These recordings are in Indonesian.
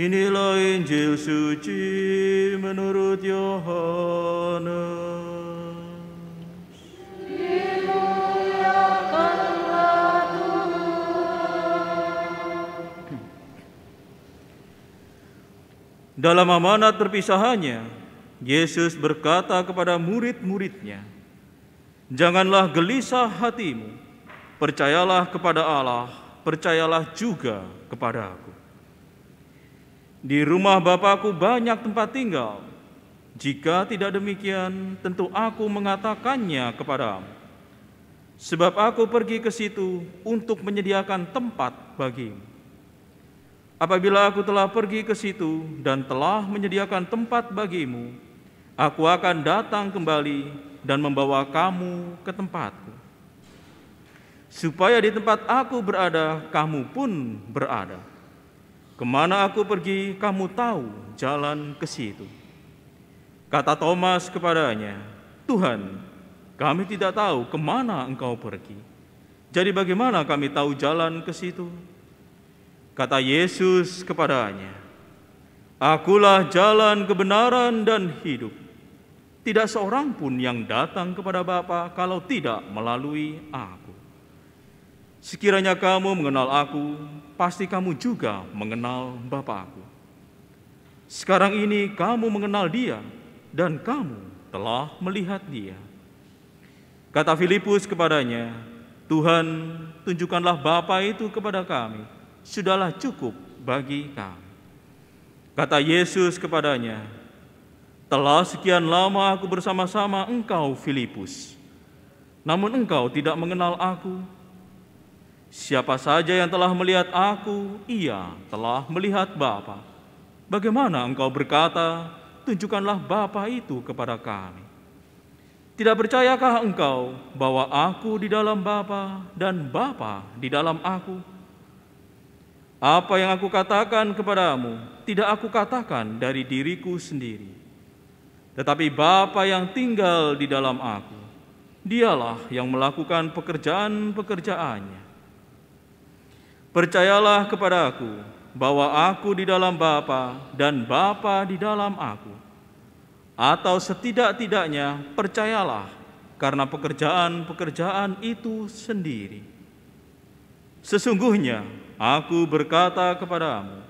Inilah Injil suci menurut Yohanes. Dalam amanat perpisahannya, Yesus berkata kepada murid-muridnya, "Janganlah gelisah hatimu, percayalah kepada Allah, percayalah juga kepada Aku." Di rumah Bapakku banyak tempat tinggal. Jika tidak demikian, tentu aku mengatakannya kepadamu. Sebab aku pergi ke situ untuk menyediakan tempat bagimu. Apabila aku telah pergi ke situ dan telah menyediakan tempat bagimu, aku akan datang kembali dan membawa kamu ke tempatku. Supaya di tempat aku berada, kamu pun berada. Kemana aku pergi, kamu tahu jalan ke situ. Kata Thomas kepadanya, Tuhan, kami tidak tahu kemana engkau pergi. Jadi bagaimana kami tahu jalan ke situ? Kata Yesus kepadanya, Akulah jalan kebenaran dan hidup. Tidak seorang pun yang datang kepada Bapa kalau tidak melalui aku. Sekiranya kamu mengenal aku, pasti kamu juga mengenal Bapa aku. Sekarang ini kamu mengenal dia, dan kamu telah melihat dia. Kata Filipus kepadanya, Tuhan, tunjukkanlah Bapa itu kepada kami. Sudahlah cukup bagi kami. Kata Yesus kepadanya, Telah sekian lama aku bersama-sama engkau, Filipus. Namun engkau tidak mengenal aku, Siapa saja yang telah melihat aku, ia telah melihat Bapa. Bagaimana engkau berkata, tunjukkanlah Bapa itu kepada kami. Tidak percayakah engkau bahwa aku di dalam Bapa dan Bapa di dalam aku? Apa yang aku katakan kepadamu, tidak aku katakan dari diriku sendiri. Tetapi Bapa yang tinggal di dalam aku, dialah yang melakukan pekerjaan-pekerjaannya Percayalah kepada aku bahwa aku di dalam Bapa dan Bapa di dalam aku. Atau setidak-tidaknya percayalah karena pekerjaan-pekerjaan itu sendiri. Sesungguhnya aku berkata kepadamu,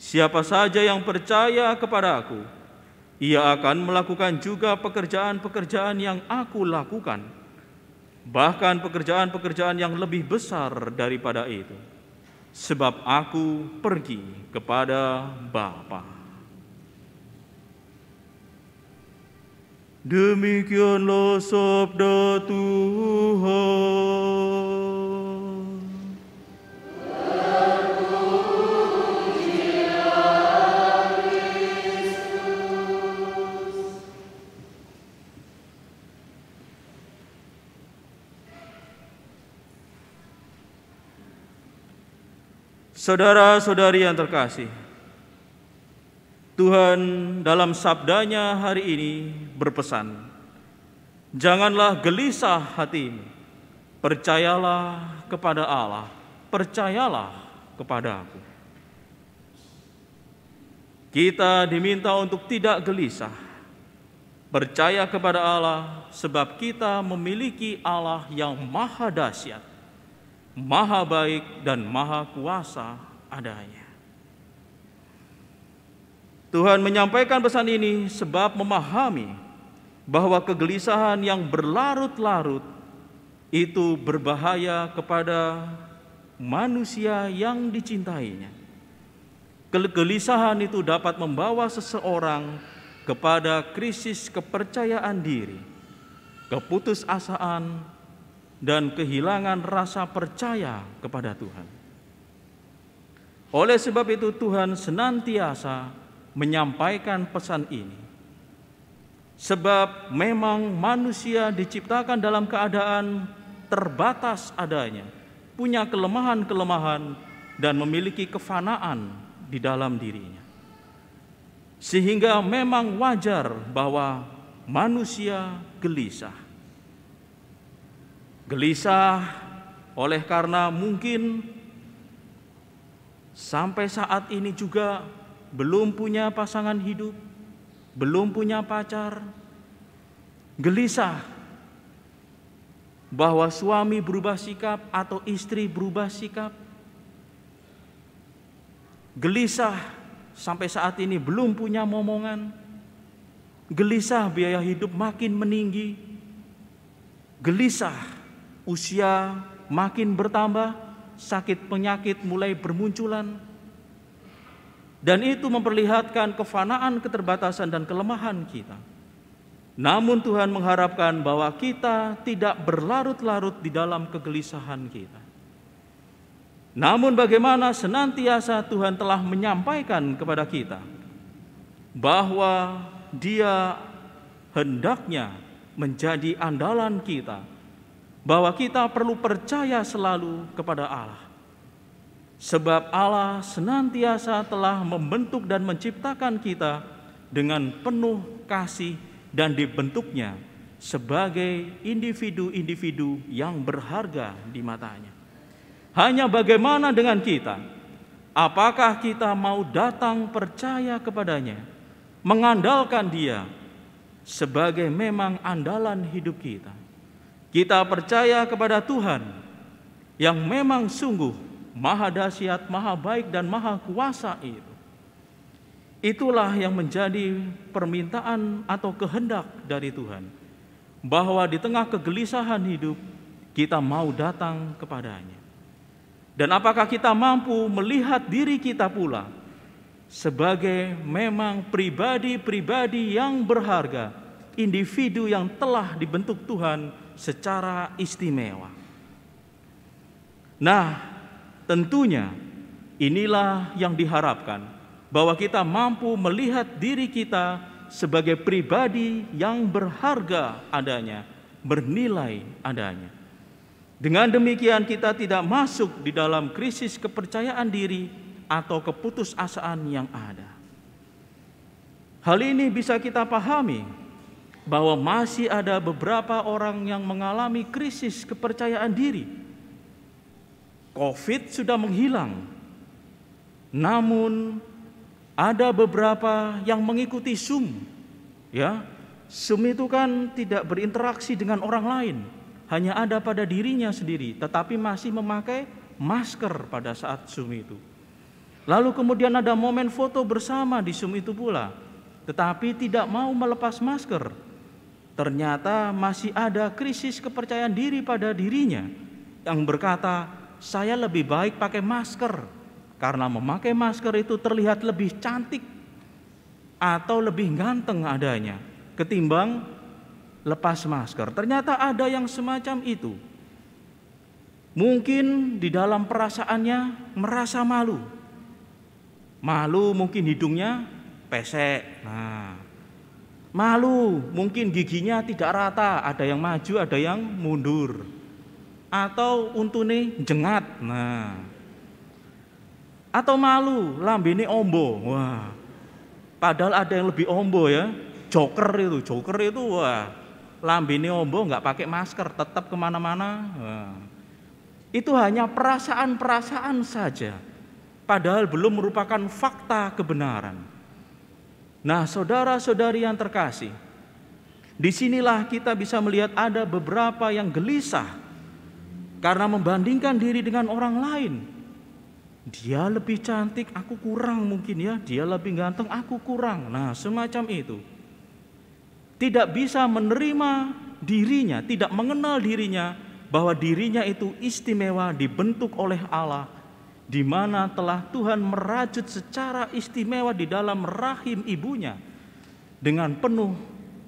siapa saja yang percaya kepada aku, ia akan melakukan juga pekerjaan-pekerjaan yang aku lakukan, bahkan pekerjaan-pekerjaan yang lebih besar daripada itu sebab aku pergi kepada Bapa. Demikianlah sabda Tuhan. Saudara-saudari yang terkasih, Tuhan dalam sabdanya hari ini berpesan, Janganlah gelisah hatimu, percayalah kepada Allah, percayalah kepada aku. Kita diminta untuk tidak gelisah, percaya kepada Allah, sebab kita memiliki Allah yang maha dahsyat, maha baik dan maha kuasa adanya. Tuhan menyampaikan pesan ini sebab memahami bahwa kegelisahan yang berlarut-larut itu berbahaya kepada manusia yang dicintainya. Kegelisahan itu dapat membawa seseorang kepada krisis kepercayaan diri, keputusasaan, dan kehilangan rasa percaya kepada Tuhan. Oleh sebab itu, Tuhan senantiasa menyampaikan pesan ini, sebab memang manusia diciptakan dalam keadaan terbatas adanya, punya kelemahan-kelemahan, dan memiliki kefanaan di dalam dirinya, sehingga memang wajar bahwa manusia gelisah gelisah oleh karena mungkin sampai saat ini juga belum punya pasangan hidup, belum punya pacar, gelisah bahwa suami berubah sikap atau istri berubah sikap, gelisah sampai saat ini belum punya momongan, gelisah biaya hidup makin meninggi, gelisah usia makin bertambah, sakit penyakit mulai bermunculan, dan itu memperlihatkan kefanaan, keterbatasan, dan kelemahan kita. Namun, Tuhan mengharapkan bahwa kita tidak berlarut-larut di dalam kegelisahan kita. Namun, bagaimana senantiasa Tuhan telah menyampaikan kepada kita bahwa Dia hendaknya menjadi andalan kita bahwa kita perlu percaya selalu kepada Allah. Sebab Allah senantiasa telah membentuk dan menciptakan kita dengan penuh kasih dan dibentuknya sebagai individu-individu yang berharga di matanya. Hanya bagaimana dengan kita? Apakah kita mau datang percaya kepadanya, mengandalkan dia sebagai memang andalan hidup kita? Kita percaya kepada Tuhan yang memang sungguh maha dahsyat, maha baik dan maha kuasa itu. Itulah yang menjadi permintaan atau kehendak dari Tuhan. Bahwa di tengah kegelisahan hidup, kita mau datang kepadanya. Dan apakah kita mampu melihat diri kita pula sebagai memang pribadi-pribadi yang berharga, individu yang telah dibentuk Tuhan secara istimewa. Nah, tentunya inilah yang diharapkan bahwa kita mampu melihat diri kita sebagai pribadi yang berharga adanya, bernilai adanya. Dengan demikian kita tidak masuk di dalam krisis kepercayaan diri atau keputusasaan yang ada. Hal ini bisa kita pahami bahwa masih ada beberapa orang yang mengalami krisis kepercayaan diri. COVID sudah menghilang, namun ada beberapa yang mengikuti Zoom. Ya, Zoom itu kan tidak berinteraksi dengan orang lain, hanya ada pada dirinya sendiri, tetapi masih memakai masker pada saat Zoom itu. Lalu kemudian ada momen foto bersama di Zoom itu pula, tetapi tidak mau melepas masker ternyata masih ada krisis kepercayaan diri pada dirinya yang berkata, "Saya lebih baik pakai masker karena memakai masker itu terlihat lebih cantik atau lebih ganteng adanya ketimbang lepas masker." Ternyata ada yang semacam itu. Mungkin di dalam perasaannya merasa malu. Malu mungkin hidungnya pesek. Nah, Malu, mungkin giginya tidak rata, ada yang maju, ada yang mundur. Atau untune jengat. Nah. Atau malu, lambene ombo. Wah. Padahal ada yang lebih ombo ya. Joker itu, joker itu wah. Lambene ombo nggak pakai masker, tetap kemana-mana. Wah. Itu hanya perasaan-perasaan saja. Padahal belum merupakan fakta kebenaran. Nah, saudara-saudari yang terkasih, disinilah kita bisa melihat ada beberapa yang gelisah karena membandingkan diri dengan orang lain. Dia lebih cantik, aku kurang mungkin ya. Dia lebih ganteng, aku kurang. Nah, semacam itu. Tidak bisa menerima dirinya, tidak mengenal dirinya bahwa dirinya itu istimewa dibentuk oleh Allah di mana telah Tuhan merajut secara istimewa di dalam rahim ibunya dengan penuh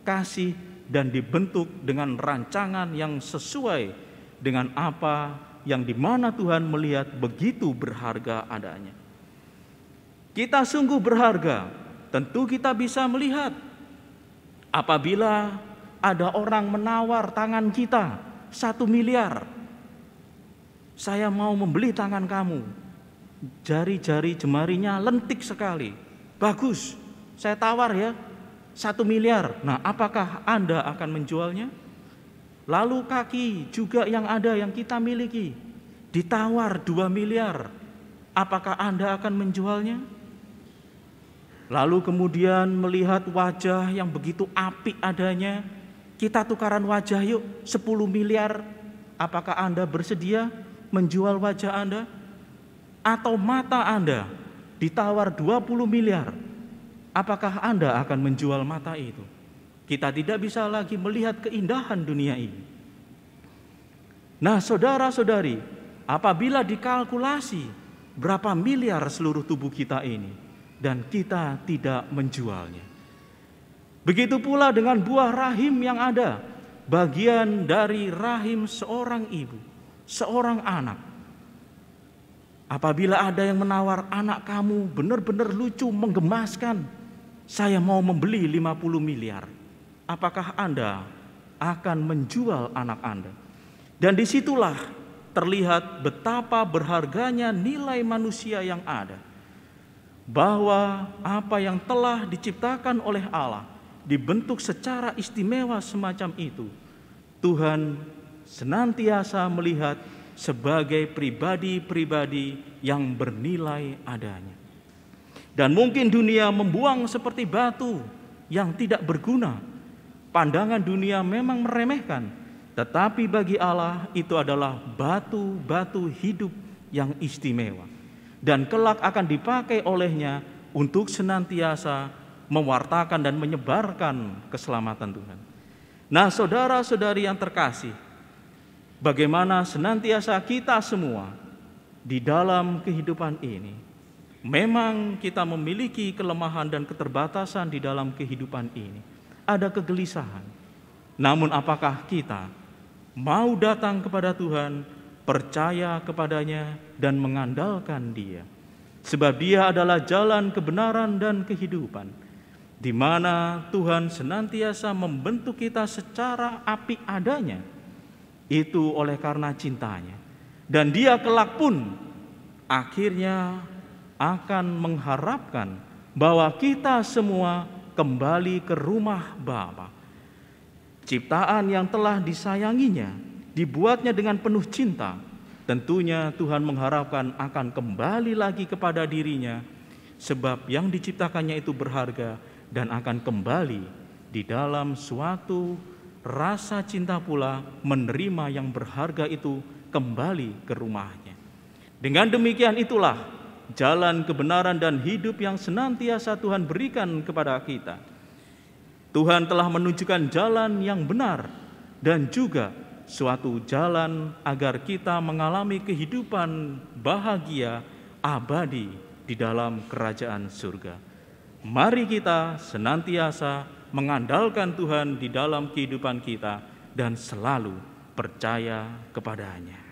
kasih dan dibentuk dengan rancangan yang sesuai dengan apa yang di mana Tuhan melihat begitu berharga adanya. Kita sungguh berharga, tentu kita bisa melihat apabila ada orang menawar tangan kita satu miliar. Saya mau membeli tangan kamu, Jari-jari jemarinya lentik sekali. Bagus, saya tawar ya, satu miliar. Nah, apakah Anda akan menjualnya? Lalu kaki juga yang ada yang kita miliki ditawar dua miliar. Apakah Anda akan menjualnya? Lalu kemudian melihat wajah yang begitu apik adanya, kita tukaran wajah yuk 10 miliar. Apakah Anda bersedia menjual wajah Anda? atau mata Anda ditawar 20 miliar, apakah Anda akan menjual mata itu? Kita tidak bisa lagi melihat keindahan dunia ini. Nah, saudara-saudari, apabila dikalkulasi berapa miliar seluruh tubuh kita ini dan kita tidak menjualnya. Begitu pula dengan buah rahim yang ada, bagian dari rahim seorang ibu, seorang anak Apabila ada yang menawar anak kamu benar-benar lucu, menggemaskan. Saya mau membeli 50 miliar. Apakah Anda akan menjual anak Anda? Dan disitulah terlihat betapa berharganya nilai manusia yang ada. Bahwa apa yang telah diciptakan oleh Allah dibentuk secara istimewa semacam itu. Tuhan senantiasa melihat sebagai pribadi-pribadi yang bernilai adanya. Dan mungkin dunia membuang seperti batu yang tidak berguna. Pandangan dunia memang meremehkan, tetapi bagi Allah itu adalah batu-batu hidup yang istimewa dan kelak akan dipakai olehnya untuk senantiasa mewartakan dan menyebarkan keselamatan Tuhan. Nah, saudara-saudari yang terkasih, bagaimana senantiasa kita semua di dalam kehidupan ini memang kita memiliki kelemahan dan keterbatasan di dalam kehidupan ini. Ada kegelisahan. Namun apakah kita mau datang kepada Tuhan, percaya kepadanya dan mengandalkan Dia? Sebab Dia adalah jalan kebenaran dan kehidupan di mana Tuhan senantiasa membentuk kita secara api adanya itu oleh karena cintanya. Dan dia kelak pun akhirnya akan mengharapkan bahwa kita semua kembali ke rumah Bapa. Ciptaan yang telah disayanginya, dibuatnya dengan penuh cinta, tentunya Tuhan mengharapkan akan kembali lagi kepada dirinya sebab yang diciptakannya itu berharga dan akan kembali di dalam suatu rasa cinta pula menerima yang berharga itu kembali ke rumahnya. Dengan demikian itulah jalan kebenaran dan hidup yang senantiasa Tuhan berikan kepada kita. Tuhan telah menunjukkan jalan yang benar dan juga suatu jalan agar kita mengalami kehidupan bahagia abadi di dalam kerajaan surga. Mari kita senantiasa mengandalkan Tuhan di dalam kehidupan kita, dan selalu percaya kepadanya.